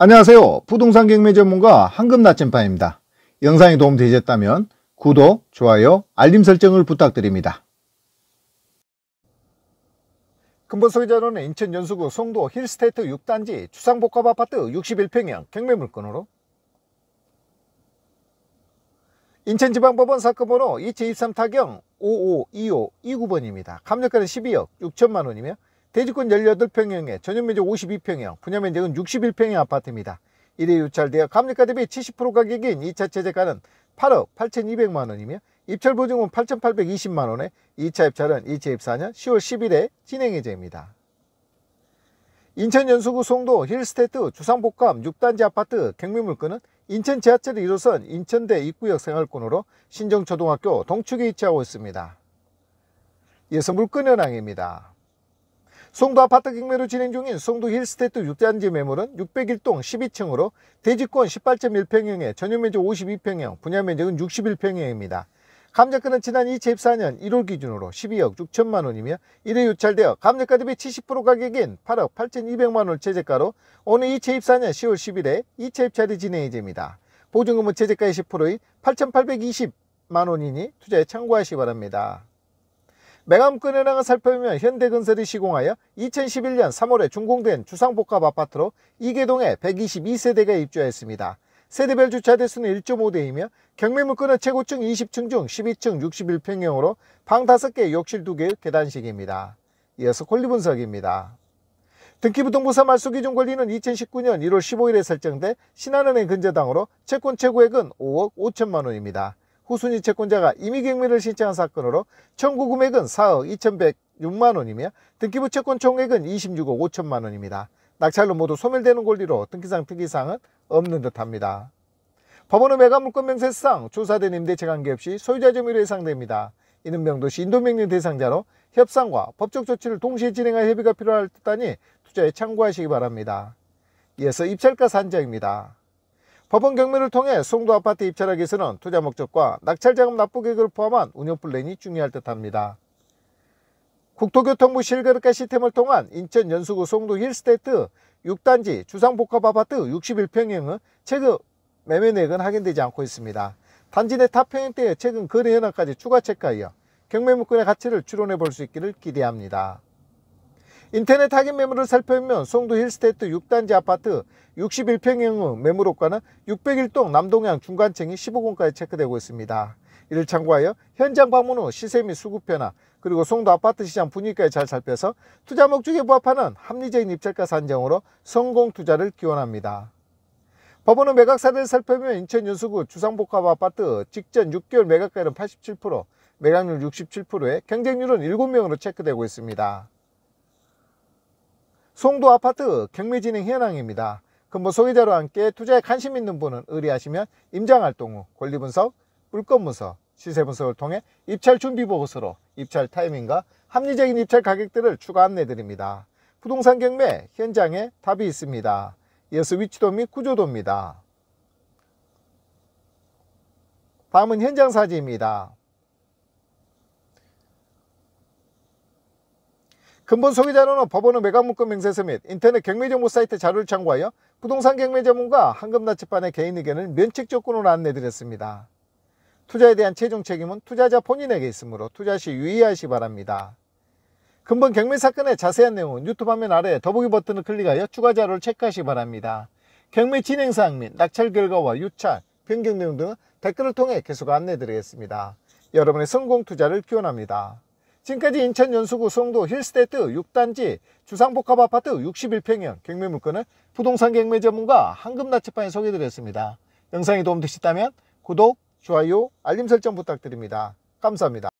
안녕하세요. 부동산 경매 전문가 황금 나침반입니다. 영상이 도움되셨다면 구독, 좋아요, 알림 설정을 부탁드립니다. 금번 소유자료는 인천 연수구 송도 힐스테이트 6단지 주상복합 아파트 61평형 경매 물건으로 인천지방법원 사건번호 2023 타경 55252 9번입니다. 감정가는 12억 6천만원이며 대지권 18평형에 전용면적 52평형, 분양면적은 61평형 아파트입니다. 1회 유찰되어 감리가 대비 70% 가격인 2차 최저가는 8억 8,200만원이며 입찰보증은 8,820만원에 2차 입찰은 2차입4년 10월 10일에 진행 예정입니다. 인천 연수구 송도 힐스테트 주상복합 6단지 아파트 경매물건은 인천 지하철 1호선 인천대 입구역 생활권으로 신정초등학교 동축에 위치하고 있습니다. 이어서 물건 현황입니다. 송도 아파트 경매로 진행 중인 송도 힐스테이트 6단지 매물은 601동 12층으로 대지권 18.1평형에 전용면적 52평형, 분양면적은 61평형입니다. 감정가는 지난 2014년 1월 기준으로 12억 6천만 원이며 이래 유찰되어 감정가 대비 70% 가격인 8억 8,200만 원을 최저가로 오늘 2024년 10월 10일에 2차 입찰이 진행 예정니다 보증금은 최저가의 10%인 8,820만 원이니 투자에 참고하시기 바랍니다. 매감권에황가 살펴보면 현대건설이 시공하여 2011년 3월에 준공된 주상복합 아파트로 이계동에 122세대가 입주하였습니다. 세대별 주차대수는 1.5대이며 경매물건은 최고층 20층 중 12층 61평형으로 방 5개, 욕실 2개, 계단식입니다. 이어서 권리분석입니다. 등기부등부사 말소기준 권리는 2019년 1월 15일에 설정돼 신한은행 근저당으로 채권 최고액은 5억 5천만원입니다. 후순위 채권자가 임의경매를 신청한 사건으로 청구 금액은 4억 2,106만원이며 등기부 채권 총액은 26억 5천만원입니다. 낙찰로 모두 소멸되는 권리로 등기상 특이사항은 없는 듯합니다. 법원의 매각물건 명세상 조사된 임대차 관계없이 소유자 점유로 예상됩니다 이는 명도시 인도명령 대상자로 협상과 법적 조치를 동시에 진행할 협의가 필요할 듯하니 투자에 참고하시기 바랍니다. 이어서 입찰가 산정입니다. 법원 경매를 통해 송도 아파트 입찰하기위해서는 투자 목적과 낙찰자금 납부 계획을 포함한 운영 플랜이 중요할 듯합니다. 국토교통부 실거래가 시스템을 통한 인천 연수구 송도 힐스테이트 6단지 주상복합아파트 61평형은 최근 매매내역은 확인되지 않고 있습니다. 단지 내 타평형대에 최근 거래 현황까지 추가 체크하여 경매 물건의 가치를 추론해 볼 수 있기를 기대합니다. 인터넷 하객 매물을 살펴보면 송도 힐스테이트 6단지 아파트 61평형 매물호가는 601동 남동향 중간층이 15공가에 체크되고 있습니다. 이를 참고하여 현장 방문 후 시세 및 수급 변화 그리고 송도 아파트 시장 분위기까지 잘 살펴서 투자 목적에 부합하는 합리적인 입찰가 산정으로 성공 투자를 기원합니다. 법원은 매각 사례를 살펴보면 인천 연수구 주상복합 아파트 직전 6개월 매각가율은 87%, 매각률 67%에 경쟁률은 7명으로 체크되고 있습니다. 송도 아파트 경매진행 현황입니다. 근무 소유자로 함께 투자에 관심 있는 분은 의뢰하시면 임장활동 후 권리분석, 물건분석, 시세분석을 통해 입찰 준비 보고서로 입찰 타이밍과 합리적인 입찰 가격들을 추가 안내드립니다. 부동산 경매 현장에 답이 있습니다. 이어서 위치도 및 구조도입니다. 다음은 현장 사진입니다. 근본 소비자료는 법원의 매각문건 맹세서 및 인터넷 경매정보 사이트 자료를 참고하여 부동산 경매 전문가 한금나치판의 개인 의견을 면책 조건으로 안내드렸습니다. 투자에 대한 최종 책임은 투자자 본인에게 있으므로 투자 시 유의하시 바랍니다. 근본 경매 사건의 자세한 내용은 유튜브 화면 아래 더보기 버튼을 클릭하여 추가 자료를 체크하시 바랍니다. 경매 진행사항 및 낙찰 결과와 유찰, 변경 내용 등 댓글을 통해 계속 안내드리겠습니다. 여러분의 성공 투자를 기원합니다. 지금까지 인천 연수구 송도 힐스테트 6단지 주상복합 아파트 61평형 경매 물건을 부동산 경매 전문가 한금나치판에 소개드렸습니다. 영상이 도움되셨다면 구독, 좋아요, 알림 설정 부탁드립니다. 감사합니다.